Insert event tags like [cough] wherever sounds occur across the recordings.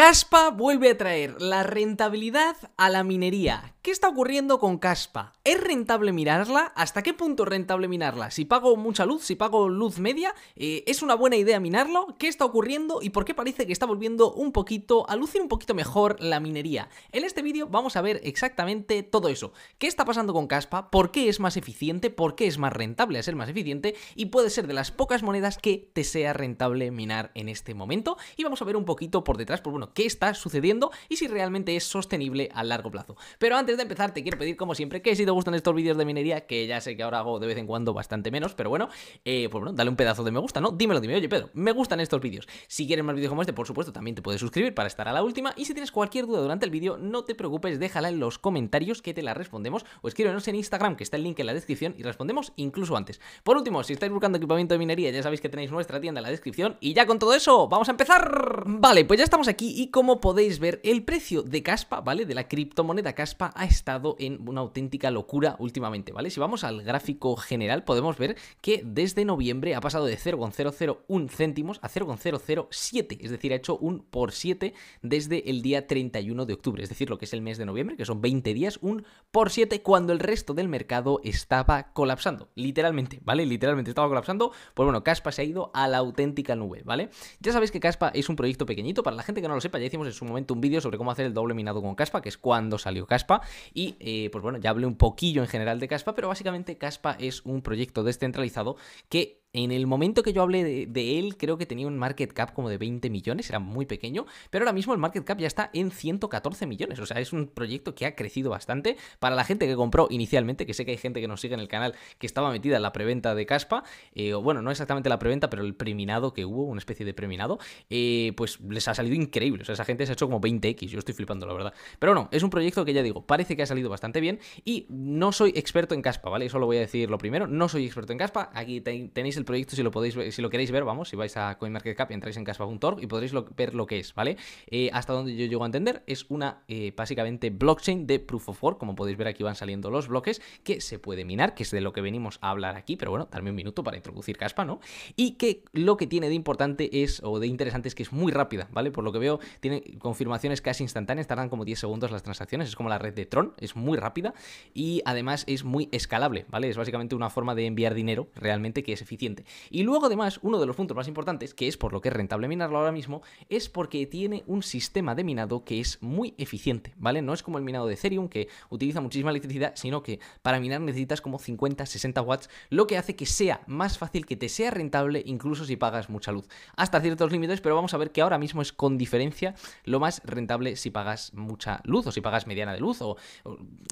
Caspa vuelve a traer la rentabilidad a la minería. ¿Qué está ocurriendo con Caspa? ¿Es rentable mirarla? ¿Hasta qué punto es rentable minarla? Si pago mucha luz, si pago luz media, eh, ¿es una buena idea minarlo? ¿Qué está ocurriendo y por qué parece que está volviendo un poquito a y un poquito mejor la minería? En este vídeo vamos a ver exactamente todo eso. ¿Qué está pasando con Caspa? ¿Por qué es más eficiente? ¿Por qué es más rentable a ser más eficiente? Y puede ser de las pocas monedas que te sea rentable minar en este momento. Y vamos a ver un poquito por detrás, por pues bueno, qué está sucediendo y si realmente es sostenible a largo plazo. Pero antes de empezar, te quiero pedir, como siempre, que si te gustan estos vídeos de minería, que ya sé que ahora hago de vez en cuando bastante menos, pero bueno, eh, pues bueno, dale un pedazo de me gusta, ¿no? Dímelo, dime, oye Pedro, me gustan estos vídeos. Si quieres más vídeos como este, por supuesto, también te puedes suscribir para estar a la última. Y si tienes cualquier duda durante el vídeo, no te preocupes, déjala en los comentarios que te la respondemos o escríbenos en Instagram, que está el link en la descripción y respondemos incluso antes. Por último, si estáis buscando equipamiento de minería, ya sabéis que tenéis nuestra tienda en la descripción. Y ya con todo eso, vamos a empezar. Vale, pues ya estamos aquí y como podéis ver, el precio de Caspa, ¿vale? De la criptomoneda Caspa ha estado en una auténtica locura últimamente, ¿vale? Si vamos al gráfico general, podemos ver que desde noviembre ha pasado de 0,001 céntimos a 0,007, es decir, ha hecho un por 7 desde el día 31 de octubre, es decir, lo que es el mes de noviembre, que son 20 días, un por 7 cuando el resto del mercado estaba colapsando, literalmente, ¿vale? Literalmente estaba colapsando, pues bueno, Caspa se ha ido a la auténtica nube, ¿vale? Ya sabéis que Caspa es un proyecto pequeñito, para la gente que no lo sepa, ya hicimos en su momento un vídeo sobre cómo hacer el doble minado con Caspa, que es cuando salió Caspa. Y eh, pues bueno, ya hablé un poquillo en general de Caspa, pero básicamente Caspa es un proyecto descentralizado que en el momento que yo hablé de, él, creo que tenía un market cap como de 20 millones, era muy pequeño, pero ahora mismo el market cap ya está en 114 millones, o sea, es un proyecto que ha crecido bastante. Para la gente que compró inicialmente, que sé que hay gente que nos sigue en el canal que estaba metida en la preventa de Caspa, eh, o bueno, no exactamente la preventa, pero el preminado que hubo, una especie de preminado, eh, pues les ha salido increíble, o sea, esa gente se ha hecho como 20x, yo estoy flipando, la verdad. Pero bueno, es un proyecto que ya digo, parece que ha salido bastante bien y no soy experto en Caspa, ¿vale? Eso lo voy a decir lo primero, no soy experto en Caspa, aquí tenéis el proyecto si lo podéis si lo queréis ver, vamos, si vais a CoinMarketCap, entráis en caspa.org y podréis ver lo que es, ¿vale? Eh, hasta donde yo llego a entender, es una eh, básicamente blockchain de Proof of Work, como podéis ver aquí van saliendo los bloques, que se puede minar, que es de lo que venimos a hablar aquí, pero bueno, darme un minuto para introducir caspa, ¿no? Y que lo que tiene de importante es, o de interesante es que es muy rápida, ¿vale? Por lo que veo, tiene confirmaciones casi instantáneas, tardan como 10 segundos las transacciones, es como la red de Tron, es muy rápida y además es muy escalable, ¿vale? Es básicamente una forma de enviar dinero realmente que es eficiente y luego además, uno de los puntos más importantes, que es por lo que es rentable minarlo ahora mismo, es porque tiene un sistema de minado que es muy eficiente, ¿vale? No es como el minado de Ethereum, que utiliza muchísima electricidad, sino que para minar necesitas como 50, 60 watts, lo que hace que sea más fácil, que te sea rentable, incluso si pagas mucha luz. Hasta ciertos límites, pero vamos a ver que ahora mismo es con diferencia lo más rentable si pagas mucha luz o si pagas mediana de luz o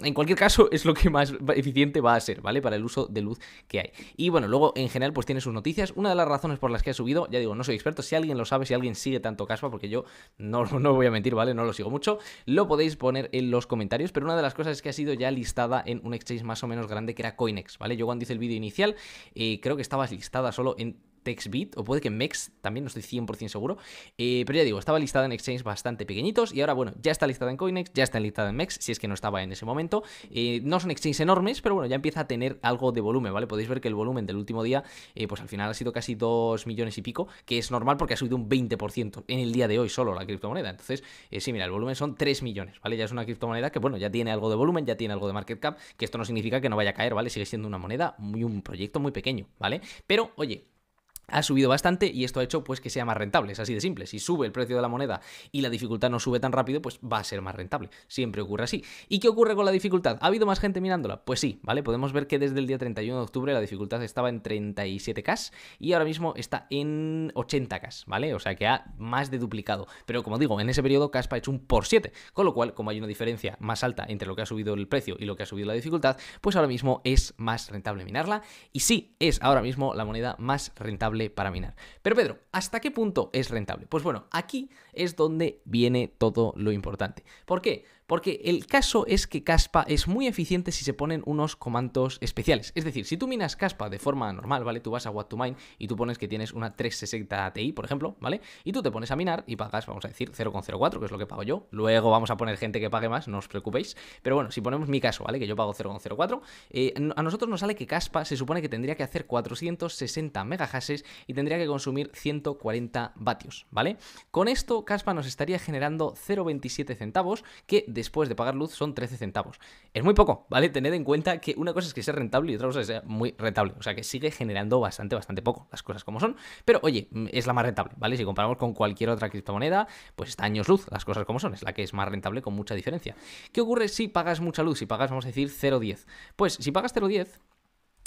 en cualquier caso es lo que más eficiente va a ser, ¿vale? Para el uso de luz que hay. Y bueno, luego en general pues tiene sus noticias. Una de las razones por las que ha subido, ya digo, no soy experto, si alguien lo sabe, si alguien sigue tanto Caspa, porque yo no, [laughs] no voy a mentir, ¿vale? No lo sigo mucho, lo podéis poner en los comentarios, pero una de las cosas es que ha sido ya listada en un exchange más o menos grande que era CoinEx, ¿vale? Yo cuando hice el vídeo inicial, eh, creo que estaba listada solo en TextBit, o puede que MEX, también no estoy 100% seguro. Eh, pero ya digo, estaba listada en exchanges bastante pequeñitos y ahora, bueno, ya está listada en Coinex, ya está listada en MEX, si es que no estaba en ese momento. Eh, no son exchanges enormes, pero bueno, ya empieza a tener algo de volumen, ¿vale? Podéis ver que el volumen del último día, eh, pues al final ha sido casi 2 millones y pico, que es normal porque ha subido un 20% en el día de hoy solo la criptomoneda. Entonces, sí, mira, el volumen son 3 millones, ¿vale? Ya es una criptomoneda que, bueno, ya tiene algo de volumen, ya tiene algo de market cap, que esto no significa que no vaya a caer, ¿vale? Sigue siendo una moneda muy un proyecto muy pequeño, ¿vale? Pero, oye, ha subido bastante y esto ha hecho pues que sea más rentable, es así de simple. Si sube el precio de la moneda y la dificultad no sube tan rápido, pues va a ser más rentable. Siempre ocurre así. ¿Y qué ocurre con la dificultad? ¿Ha habido más gente minándola? Pues sí, ¿vale? Podemos ver que desde el día 31 de octubre la dificultad estaba en 37k y ahora mismo está en 80k, ¿vale? O sea que ha más de duplicado. Pero como digo, en ese periodo Caspa ha hecho un por 7, con lo cual, como hay una diferencia más alta entre lo que ha subido el precio y lo que ha subido la dificultad, pues ahora mismo es más rentable minarla y sí, es ahora mismo la moneda más rentable para minar. Pero Pedro, ¿hasta qué punto es rentable? Pues bueno, aquí es donde viene todo lo importante. ¿Por qué? Porque el caso es que Caspa es muy eficiente si se ponen unos comandos especiales. Es decir, si tú minas Caspa de forma normal, ¿vale? Tú vas a What to Mine y tú pones que tienes una 360 Ti, por ejemplo, ¿vale? Y tú te pones a minar y pagas, vamos a decir, 0,04, que es lo que pago yo. Luego vamos a poner gente que pague más, no os preocupéis. Pero bueno, si ponemos mi caso, ¿vale? Que yo pago 0,04, eh, a nosotros nos sale que Caspa se supone que tendría que hacer 460 megahashes y tendría que consumir 140 vatios, ¿vale? Con esto, Caspa nos estaría generando 0,27 centavos, que de después de pagar luz son 13 centavos. Es muy poco, ¿vale? Tened en cuenta que una cosa es que sea rentable y otra cosa es que sea muy rentable. O sea que sigue generando bastante, bastante poco las cosas como son. Pero oye, mm, es la más rentable, ¿vale? Si comparamos con cualquier otra criptomoneda, pues está años luz, las cosas como son. Es la que es más rentable con mucha diferencia. ¿Qué ocurre si pagas mucha luz? Si pagas, vamos a decir, 0,10. Pues si pagas 0,10...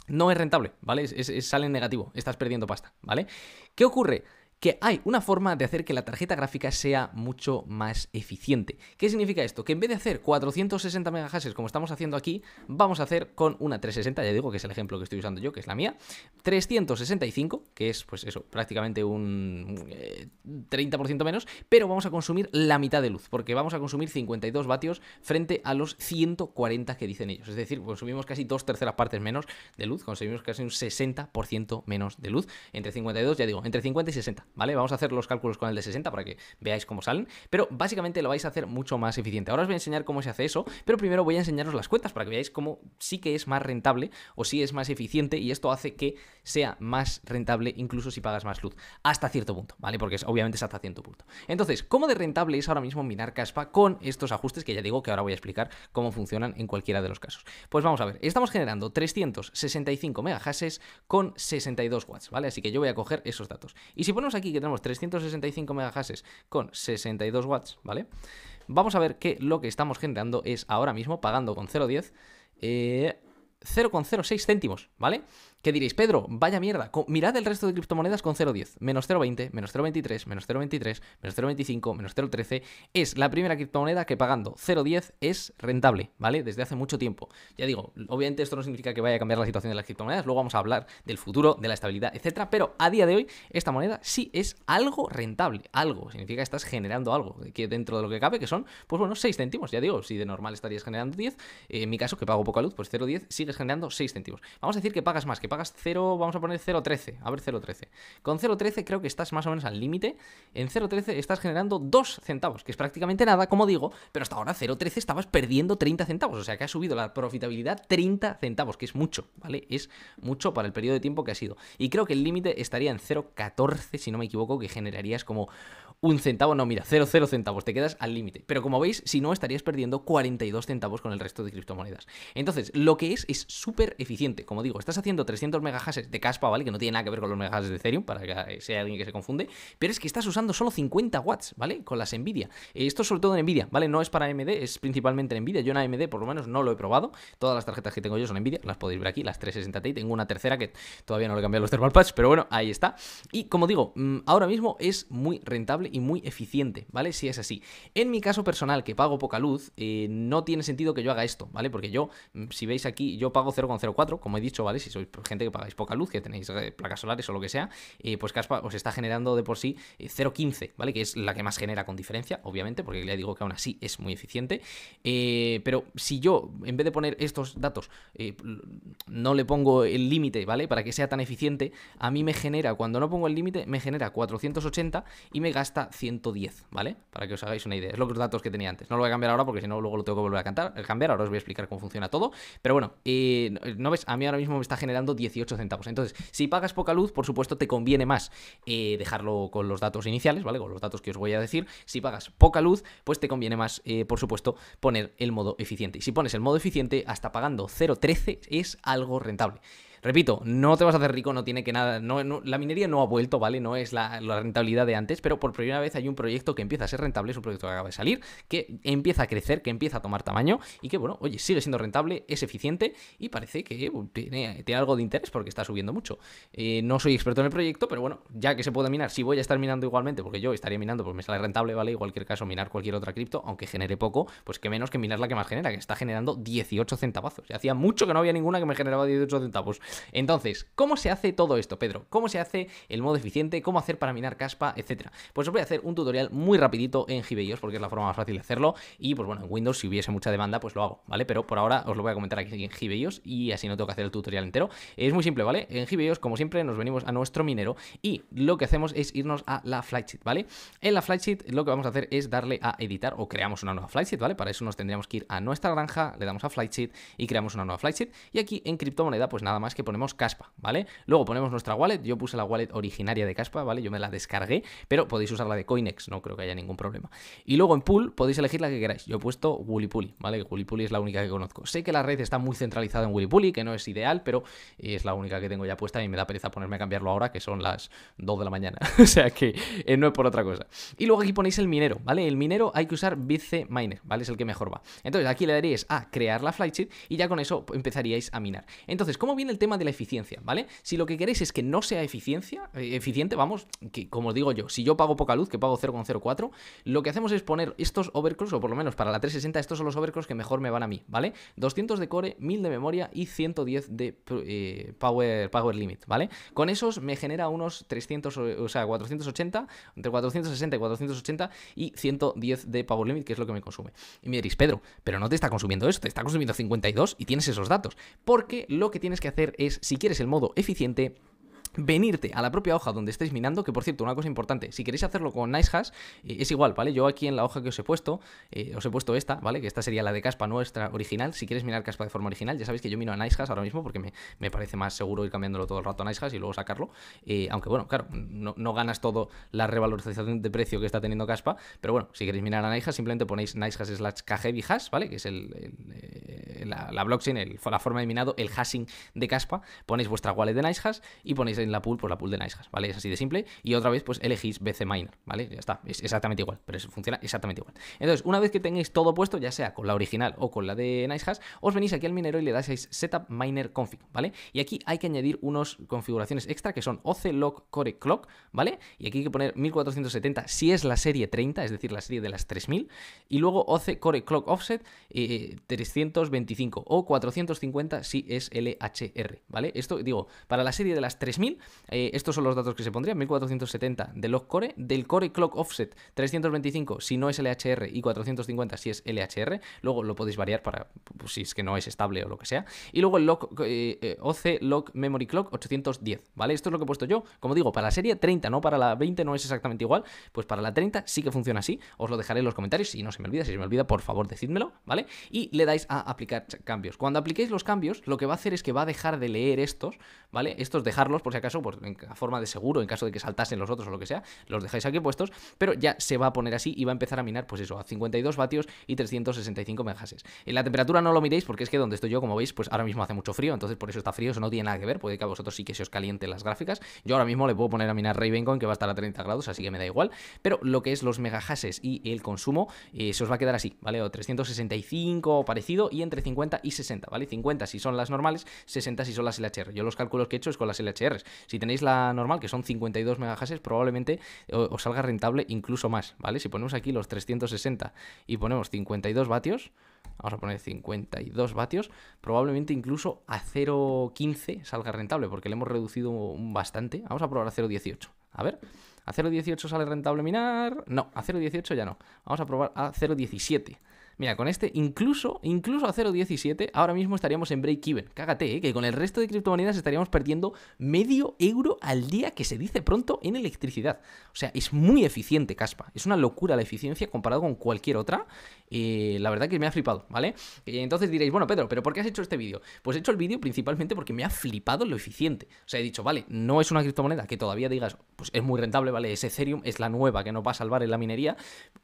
No es rentable, ¿vale? sale en negativo, estás perdiendo pasta, ¿vale? ¿Qué ocurre? que hay una forma de hacer que la tarjeta gráfica sea mucho más eficiente. ¿Qué significa esto? Que en vez de hacer 460 MHz como estamos haciendo aquí, vamos a hacer con una 360, ya digo que es el ejemplo que estoy usando yo, que es la mía, 365, que es pues eso, prácticamente un 30% eh, menos, pero vamos a consumir la mitad de luz, porque vamos a consumir 52 vatios frente a los 140 que dicen ellos. Es decir, consumimos casi dos terceras partes menos de luz, consumimos casi un 60% menos de luz, entre 52, ya digo, entre 50 y 60. ¿vale? Vamos a hacer los cálculos con el de 60 para que veáis cómo salen, pero básicamente lo vais a hacer mucho más eficiente. Ahora os voy a enseñar cómo se hace eso, pero primero voy a enseñaros las cuentas para que veáis cómo sí que es más rentable o si es más eficiente y esto hace que sea más rentable incluso si pagas más luz, hasta cierto punto, ¿vale? Porque es, obviamente es hasta cierto punto. Entonces, ¿cómo de rentable es ahora mismo minar caspa con estos ajustes que ya digo que ahora voy a explicar cómo funcionan en cualquiera de los casos? Pues vamos a ver, estamos generando 365 megahashes con 62 watts, ¿vale? Así que yo voy a coger esos datos. Y si ponemos aquí aquí que tenemos 365 mhz con 62 watts, ¿vale? Vamos a ver que lo que estamos generando es ahora mismo, pagando con 0,10, 0,06 eh, céntimos, ¿vale? ¿Qué diréis, Pedro, vaya mierda, mirad el resto de criptomonedas con 0.10, menos 0.20, menos 0.23, menos 0.23, menos 0.25, menos 0.13. Es la primera criptomoneda que pagando 0.10 es rentable, ¿vale? Desde hace mucho tiempo. Ya digo, obviamente esto no significa que vaya a cambiar la situación de las criptomonedas, luego vamos a hablar del futuro, de la estabilidad, etcétera, pero a día de hoy esta moneda sí es algo rentable, algo, significa que estás generando algo, que dentro de lo que cabe, que son, pues bueno, 6 céntimos, ya digo, si de normal estarías generando 10, en mi caso que pago poca luz, pues 0.10 sigues generando 6 céntimos. Vamos a decir que pagas más, que pagas 0, vamos a poner 0.13, a ver 0.13. Con 0.13 creo que estás más o menos al límite. En 0.13 estás generando 2 centavos, que es prácticamente nada, como digo, pero hasta ahora 0.13 estabas perdiendo 30 centavos, o sea que ha subido la profitabilidad 30 centavos, que es mucho, ¿vale? Es mucho para el periodo de tiempo que ha sido. Y creo que el límite estaría en 0.14, si no me equivoco, que generarías como un centavo, no, mira, 0,0 centavos, te quedas al límite. Pero como veis, si no, estarías perdiendo 42 centavos con el resto de criptomonedas. Entonces, lo que es es súper eficiente. Como digo, estás haciendo 300 megahashes de caspa, ¿vale? Que no tiene nada que ver con los megahashes de Ethereum, para que eh, sea alguien que se confunde. Pero es que estás usando solo 50 watts, ¿vale? Con las Nvidia. Eh, esto sobre todo en Nvidia, ¿vale? No es para AMD, es principalmente en Nvidia. Yo en AMD, por lo menos, no lo he probado. Todas las tarjetas que tengo yo son Nvidia, las podéis ver aquí, las 360 t Tengo una tercera que todavía no le he cambiado los thermal pads, pero bueno, ahí está. Y como digo, mm, ahora mismo es muy rentable y muy eficiente, ¿vale? Si es así. En mi caso personal, que pago poca luz, eh, no tiene sentido que yo haga esto, ¿vale? Porque yo, mm, si veis aquí, yo pago 0,04, como he dicho, ¿vale? Si sois gente que pagáis poca luz, que tenéis eh, placas solares o lo que sea, eh, pues Caspa os está generando de por sí 0,15, ¿vale? Que es la que más genera con diferencia, obviamente, porque ya digo que aún así es muy eficiente. pero si yo, en vez de poner estos datos, no le pongo el límite, ¿vale? Para que sea tan eficiente, a mí me genera, cuando no pongo el límite, me genera 480 y me gasta 110, ¿vale? Para que os hagáis una idea. Es los datos que tenía antes. No lo voy a cambiar ahora porque si no, luego lo tengo que volver a cantar, eh, cambiar. Ahora os voy a explicar cómo funciona todo. Pero bueno, eh, no ves, a mí ahora mismo me está generando 18 centavos. Entonces, si pagas poca luz, por supuesto, te conviene más eh, dejarlo con los datos iniciales, ¿vale? Con los datos que os voy a decir. Si pagas poca luz, pues te conviene más, por supuesto, poner el modo eficiente. Y si pones el modo eficiente, hasta pagando 0.13 es algo rentable. Repito, no te vas a hacer rico, no tiene que nada. No, la minería no ha vuelto, ¿vale? No es la, rentabilidad de antes, pero por primera vez hay un proyecto que empieza a ser rentable, es un proyecto que acaba de salir, que empieza a crecer, que empieza a tomar tamaño y que, bueno, oye, sigue siendo rentable, es eficiente y parece que eh, tiene, algo de interés porque está subiendo mucho. Eh, no soy experto en el proyecto, pero bueno, ya que se puede minar, si voy a estar minando igualmente, porque yo estaría minando, pues me sale rentable, ¿vale? En cualquier caso, minar cualquier otra cripto, aunque genere poco, pues que menos que minar la que más genera, que está generando 18 centavazos. Hacía mucho que no había ninguna que me generaba 18 centavos. Entonces, ¿cómo se hace todo esto, Pedro? ¿Cómo se hace el modo eficiente? ¿Cómo hacer para minar caspa, etcétera? Pues os voy a hacer un tutorial muy rapidito en GBIOS porque es la forma más fácil de hacerlo y pues bueno, en Windows si hubiese mucha demanda pues lo hago, ¿vale? Pero por ahora os lo voy a comentar aquí en GBIOS y así no tengo que hacer el tutorial entero. Es muy simple, ¿vale? En GBIOS como siempre nos venimos a nuestro minero y lo que hacemos es irnos a la flight sheet, ¿vale? En la flight sheet lo que vamos a hacer es darle a editar o creamos una nueva flight sheet, ¿vale? Para eso nos tendríamos que ir a nuestra granja, le damos a flight sheet y creamos una nueva flight sheet, y aquí en criptomoneda pues nada más que ponemos Caspa, ¿vale? Luego ponemos nuestra wallet, yo puse la wallet originaria de Caspa, ¿vale? Yo me la descargué, pero podéis usar la de Coinex, no creo que haya ningún problema. Y luego en pool podéis elegir la que queráis. Yo he puesto Willipuli, ¿vale? Que es la única que conozco. Sé que la red está muy centralizada en Willipuli, que no es ideal, pero es la única que tengo ya puesta y me da pereza ponerme a cambiarlo ahora, que son las 2 de la mañana. [laughs] o sea que eh, no es por otra cosa. Y luego aquí ponéis el minero, ¿vale? El minero hay que usar BC Miner, ¿vale? Es el que mejor va. Entonces aquí le daréis a crear la sheet y ya con eso empezaríais a minar. Entonces, ¿cómo viene el tema de la eficiencia, ¿vale? Si lo que queréis es que no sea eficiencia, eh, eficiente, vamos, que como os digo yo, si yo pago poca luz, que pago 0,04, lo que hacemos es poner estos overclocks, o por lo menos para la 360, estos son los overclocks que mejor me van a mí, ¿vale? 200 de core, 1000 de memoria y 110 de eh, power, power limit, ¿vale? Con esos me genera unos 300, o sea, 480, entre 460 y 480 y 110 de power limit, que es lo que me consume. Y me diréis, Pedro, pero no te está consumiendo eso, te está consumiendo 52 y tienes esos datos, porque lo que tienes que hacer es si quieres el modo eficiente, venirte a la propia hoja donde estáis minando, que por cierto, una cosa importante, si queréis hacerlo con NiceHash, eh, es igual, ¿vale? Yo aquí en la hoja que os he puesto, eh, os he puesto esta, ¿vale? Que esta sería la de Caspa nuestra original, si queréis minar Caspa de forma original, ya sabéis que yo miro a NiceHash ahora mismo porque me, parece más seguro ir cambiándolo todo el rato a NiceHash y luego sacarlo, eh, aunque bueno, claro, no, ganas todo la revalorización de precio que está teniendo Caspa, pero bueno, si queréis minar a NiceHash, simplemente ponéis NiceHash slash Kheavyhash, ¿vale? Que es el, la, blockchain, la forma de minado, el hashing de Caspa, ponéis vuestra wallet de NiceHash y ponéis en la pool, por pues la pool de NiceHash, ¿vale? Es así de simple. Y otra vez, pues elegís BC Miner, ¿vale? Ya está, es exactamente igual, pero funciona exactamente igual. Entonces, una vez que tengáis todo puesto, ya sea con la original o con la de NiceHash, os venís aquí al minero y le dais Setup Miner Config, ¿vale? Y aquí hay que añadir unos configuraciones extra que son OC Lock Core Clock, ¿vale? Y aquí hay que poner 1470 si es la serie 30, es decir, la serie de las 3000, y luego OC Core Clock Offset 325 eh, o 450 si es LHR, ¿vale? Esto digo, para la serie de las 3000 eh, estos son los datos que se pondrían: 1470 de log core, del core clock offset 325 si no es LHR y 450 si es LHR. Luego lo podéis variar para pues, si es que no es estable o lo que sea. Y luego el log, eh, eh, OC log memory clock 810, ¿vale? Esto es lo que he puesto yo. Como digo, para la serie 30, no para la 20 no es exactamente igual. Pues para la 30 sí que funciona así. Os lo dejaré en los comentarios si no se me olvida. Si se me olvida, por favor, decídmelo, ¿vale? Y le dais a aplicar cambios. Cuando apliquéis los cambios, lo que va a hacer es que va a dejar de leer estos, ¿vale? Estos dejarlos por si caso, pues en forma de seguro, en caso de que saltasen los otros o lo que sea, los dejáis aquí puestos, pero ya se va a poner así y va a empezar a minar, pues eso, a 52 vatios y 365 megases. En la temperatura no lo miréis porque es que donde estoy yo, como veis, pues ahora mismo hace mucho frío, entonces por eso está frío, eso no tiene nada que ver, puede que a vosotros sí que se os caliente las gráficas. Yo ahora mismo le puedo poner a minar Ravencoin que va a estar a 30 grados, así que me da igual, pero lo que es los megahases y el consumo, eh, se os va a quedar así, ¿vale? O 365 o parecido y entre 50 y 60, ¿vale? 50 si son las normales, 60 si son las LHR. Yo los cálculos que he hecho es con las LHRs, si tenéis la normal, que son 52 megahashes, probablemente eh, os salga rentable incluso más, ¿vale? Si ponemos aquí los 360 y ponemos 52 vatios, vamos a poner 52 vatios, probablemente incluso a 0,15 salga rentable, porque le hemos reducido bastante. Vamos a probar a 0,18. A ver, a 0,18 sale rentable minar. No, a 0,18 ya no. Vamos a probar a 0,17. Mira, con este incluso, incluso a 0.17, ahora mismo estaríamos en break-even. Cágate, ¿eh? que con el resto de criptomonedas estaríamos perdiendo medio euro al día, que se dice pronto, en electricidad. O sea, es muy eficiente Caspa. Es una locura la eficiencia comparado con cualquier otra. Eh, la verdad que me ha flipado, ¿vale? Eh, entonces diréis, bueno, Pedro, ¿pero por qué has hecho este vídeo? Pues he hecho el vídeo principalmente porque me ha flipado lo eficiente. O sea, he dicho, vale, no es una criptomoneda que todavía digas, pues es muy rentable, ¿vale? ese Ethereum, es la nueva que nos va a salvar en la minería.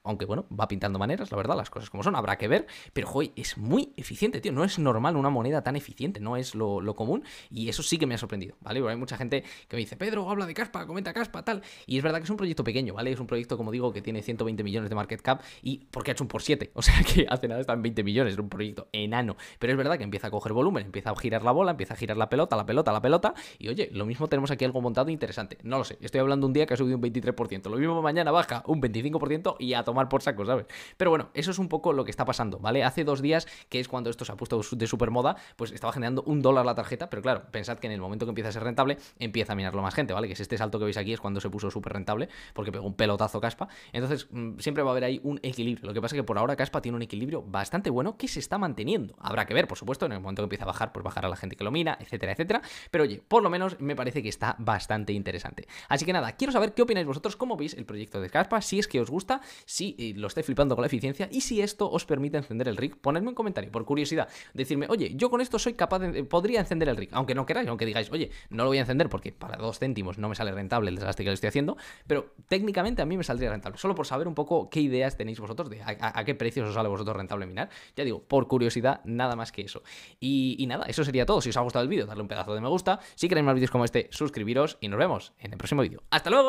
Aunque bueno, va pintando maneras, la verdad, las cosas como son que ver, pero joder, es muy eficiente, tío. No es normal una moneda tan eficiente, no es lo, común y eso sí que me ha sorprendido, ¿vale? hay mucha gente que me dice, Pedro, habla de Caspa, comenta Caspa, tal. Y es verdad que es un proyecto pequeño, ¿vale? Es un proyecto, como digo, que tiene 120 millones de market cap y porque ha hecho un por 7, [laughs] o sea que hace nada están 20 millones, es un proyecto enano, pero es verdad que empieza a coger volumen, empieza a girar la bola, empieza a girar la pelota, la pelota, la pelota y oye, lo mismo tenemos aquí algo montado interesante. No lo sé, estoy hablando un día que ha subido un 23%, lo mismo mañana baja un 25% y a tomar por saco, ¿sabes? Pero bueno, eso es un poco lo que está pasando, ¿vale? Hace dos días, que es cuando esto se ha puesto de moda, pues estaba generando un dólar la tarjeta, pero claro, pensad que en el momento que empieza a ser rentable, empieza a minarlo más gente, ¿vale? Que es este salto que veis aquí es cuando se puso súper rentable, porque pegó un pelotazo Caspa. Entonces, mm, siempre va a haber ahí un equilibrio. Lo que pasa es que por ahora Caspa tiene un equilibrio bastante bueno que se está manteniendo. Habrá que ver, por supuesto, en el momento que empieza a bajar, pues bajará la gente que lo mina, etcétera, etcétera. Pero oye, por lo menos me parece que está bastante interesante. Así que nada, quiero saber qué opináis vosotros, cómo veis el proyecto de Caspa, si es que os gusta, si eh, lo estáis flipando con la eficiencia y si esto os os permite encender el rig? Ponedme un comentario, por curiosidad. Decirme, oye, yo con esto soy capaz de. Podría encender el rig, aunque no queráis, aunque digáis, oye, no lo voy a encender porque para dos céntimos no me sale rentable el desgaste que le estoy haciendo, pero técnicamente a mí me saldría rentable. Solo por saber un poco qué ideas tenéis vosotros de a, qué precios os sale vosotros rentable minar. Ya digo, por curiosidad, nada más que eso. Y, y nada, eso sería todo. Si os ha gustado el vídeo, darle un pedazo de me gusta. Si queréis más vídeos como este, suscribiros y nos vemos en el próximo vídeo. ¡Hasta luego!